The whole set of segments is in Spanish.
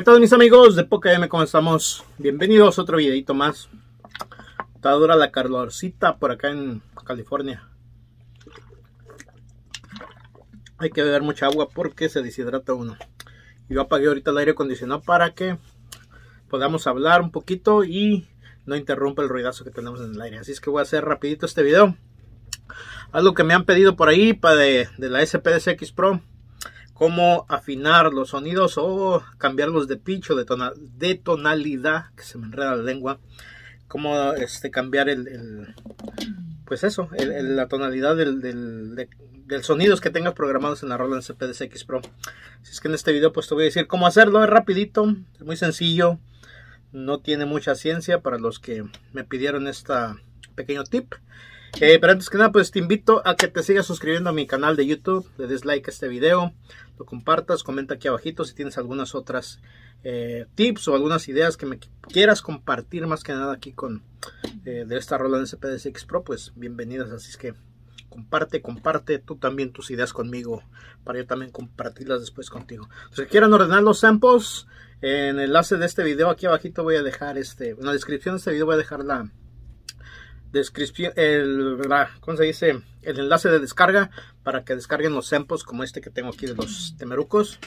¿Qué tal mis amigos de PokéM? ¿Cómo estamos? Bienvenidos a otro videito más. Está dura la calorcita por acá en California. Hay que beber mucha agua porque se deshidrata uno. Yo apagué ahorita el aire acondicionado para que podamos hablar un poquito y no interrumpa el ruidazo que tenemos en el aire. Así es que voy a hacer rapidito este video. Algo que me han pedido por ahí para de, de la SPDCX Pro cómo afinar los sonidos o cambiarlos de pitch o de, tonal, de tonalidad, que se me enreda la lengua, cómo este, cambiar el, pues eso, la tonalidad del, del, de, del sonidos que tengas programados en la Roland CPDX Pro. si es que en este video pues te voy a decir cómo hacerlo, es rapidito, es muy sencillo, no tiene mucha ciencia para los que me pidieron este pequeño tip. Eh, pero antes que nada, pues te invito a que te sigas suscribiendo a mi canal de YouTube, le des like a este video, lo compartas, comenta aquí abajito si tienes algunas otras eh, tips o algunas ideas que me quieras compartir más que nada aquí con eh, de esta Roland SPD6 Pro, pues bienvenidas, así es que comparte, comparte tú también tus ideas conmigo para yo también compartirlas después contigo. Si quieran ordenar los samples, en el enlace de este video aquí abajito voy a dejar este, en la descripción de este video voy a dejar la, descripción, el, ¿cómo se dice? El enlace de descarga para que descarguen los tempos como este que tengo aquí de los temerucos.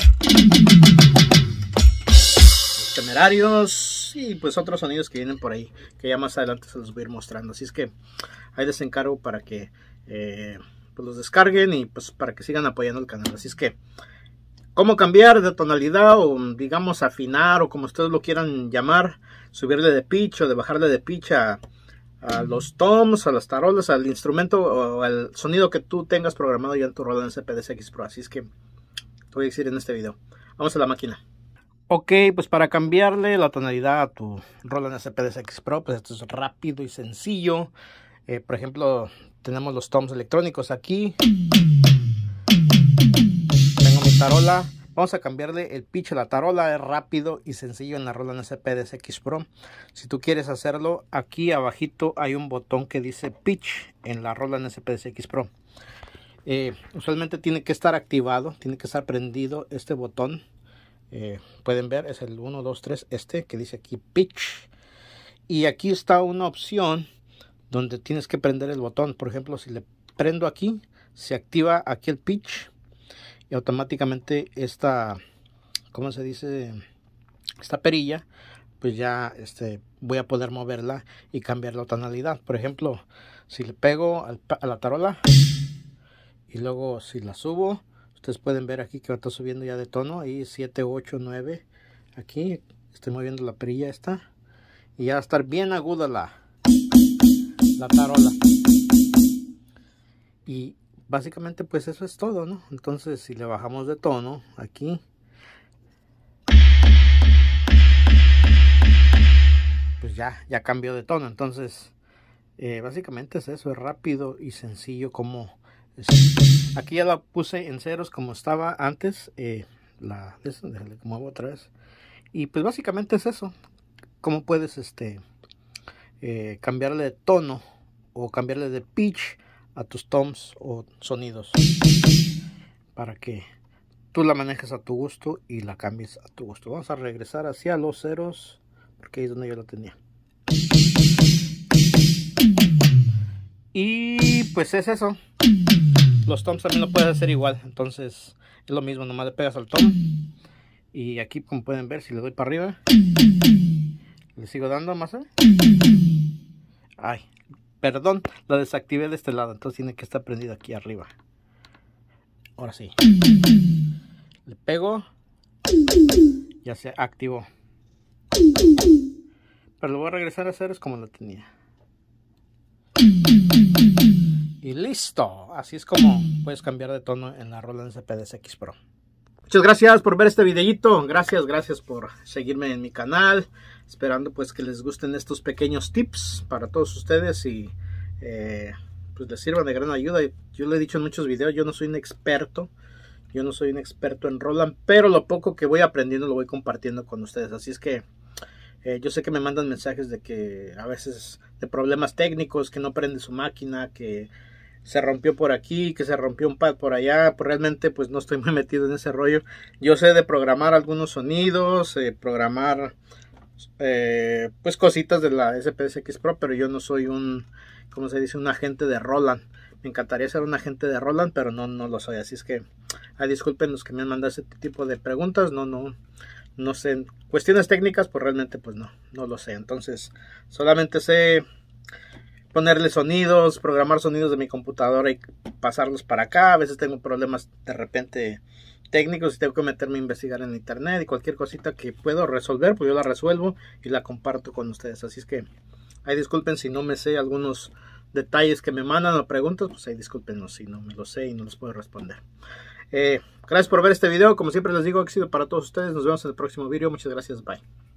temerarios y pues otros sonidos que vienen por ahí, que ya más adelante se los voy a ir mostrando. Así es que ahí les encargo para que eh, pues, los descarguen y pues para que sigan apoyando el canal. Así es que cómo cambiar de tonalidad o digamos afinar o como ustedes lo quieran llamar, subirle de pitch o de bajarle de pitch a a los toms, a las tarolas, al instrumento o al sonido que tú tengas programado ya en tu Roland en Pro. Así es que te voy a decir en este video. Vamos a la máquina. Ok, pues para cambiarle la tonalidad a tu Roland SPDSX Pro, pues esto es rápido y sencillo. Eh, por ejemplo, tenemos los toms electrónicos aquí. Tengo mi tarola. Vamos a cambiarle el pitch a la tarola, es rápido y sencillo en la Roland SPDSX Pro. Si tú quieres hacerlo, aquí abajito hay un botón que dice pitch en la Roland SPDSX Pro. Eh, usualmente tiene que estar activado, tiene que estar prendido este botón. Eh, pueden ver, es el 1, 2, 3, este que dice aquí pitch. Y aquí está una opción donde tienes que prender el botón. Por ejemplo, si le prendo aquí, se activa aquí el pitch y automáticamente esta, ¿cómo se dice? Esta perilla, pues ya este, voy a poder moverla y cambiar la tonalidad. Por ejemplo, si le pego a la tarola y luego si la subo, ustedes pueden ver aquí que va subiendo ya de tono, ahí 7, 8, 9, aquí estoy moviendo la perilla esta y ya va a estar bien aguda la, la tarola. Y básicamente pues eso es todo, ¿no? Entonces si le bajamos de tono aquí. Pues ya, ya cambió de tono. Entonces eh, básicamente es eso, es rápido y sencillo como... Aquí ya la puse en ceros como estaba antes. Eh, la, déjale, muevo otra vez. Y pues básicamente es eso. Cómo puedes este, eh, cambiarle de tono o cambiarle de pitch a tus toms o sonidos para que tú la manejes a tu gusto y la cambies a tu gusto. Vamos a regresar hacia los ceros porque ahí es donde yo la tenía. Y pues es eso. Los toms también lo puedes hacer igual. Entonces es lo mismo, nomás le pegas al tom. Y aquí como pueden ver, si le doy para arriba, le sigo dando más. ¿eh? Ay, Perdón, la desactivé de este lado, entonces tiene que estar prendido aquí arriba. Ahora sí. Le pego. Ya se activó. Pero lo voy a regresar a hacer es como lo tenía. Y listo. Así es como puedes cambiar de tono en la Roland CPDSX Pro. Muchas gracias por ver este videito, Gracias, gracias por seguirme en mi canal. Esperando pues que les gusten estos pequeños tips para todos ustedes y eh, pues les sirvan de gran ayuda. Yo lo he dicho en muchos videos, yo no soy un experto. Yo no soy un experto en Roland, pero lo poco que voy aprendiendo lo voy compartiendo con ustedes. Así es que eh, yo sé que me mandan mensajes de que a veces de problemas técnicos, que no prende su máquina, que se rompió por aquí, que se rompió un pad por allá, pues realmente pues no estoy muy metido en ese rollo. Yo sé de programar algunos sonidos, eh, programar eh, pues cositas de la SPSX Pro, pero yo no soy un, ¿cómo se dice? Un agente de Roland. Me encantaría ser un agente de Roland, pero no, no lo soy. Así es que, ah, disculpen los que me han mandado este tipo de preguntas. No, no, no sé. Cuestiones técnicas, pues realmente pues no, no lo sé. Entonces, solamente sé ponerle sonidos, programar sonidos de mi computadora y pasarlos para acá. A veces tengo problemas de repente técnicos y tengo que meterme a investigar en internet y cualquier cosita que puedo resolver, pues yo la resuelvo y la comparto con ustedes. Así es que ahí disculpen si no me sé algunos detalles que me mandan o preguntas, pues ahí discúlpenos si no me lo sé y no los puedo responder. Eh, gracias por ver este video, como siempre les digo, éxito para todos ustedes, nos vemos en el próximo video, muchas gracias, bye.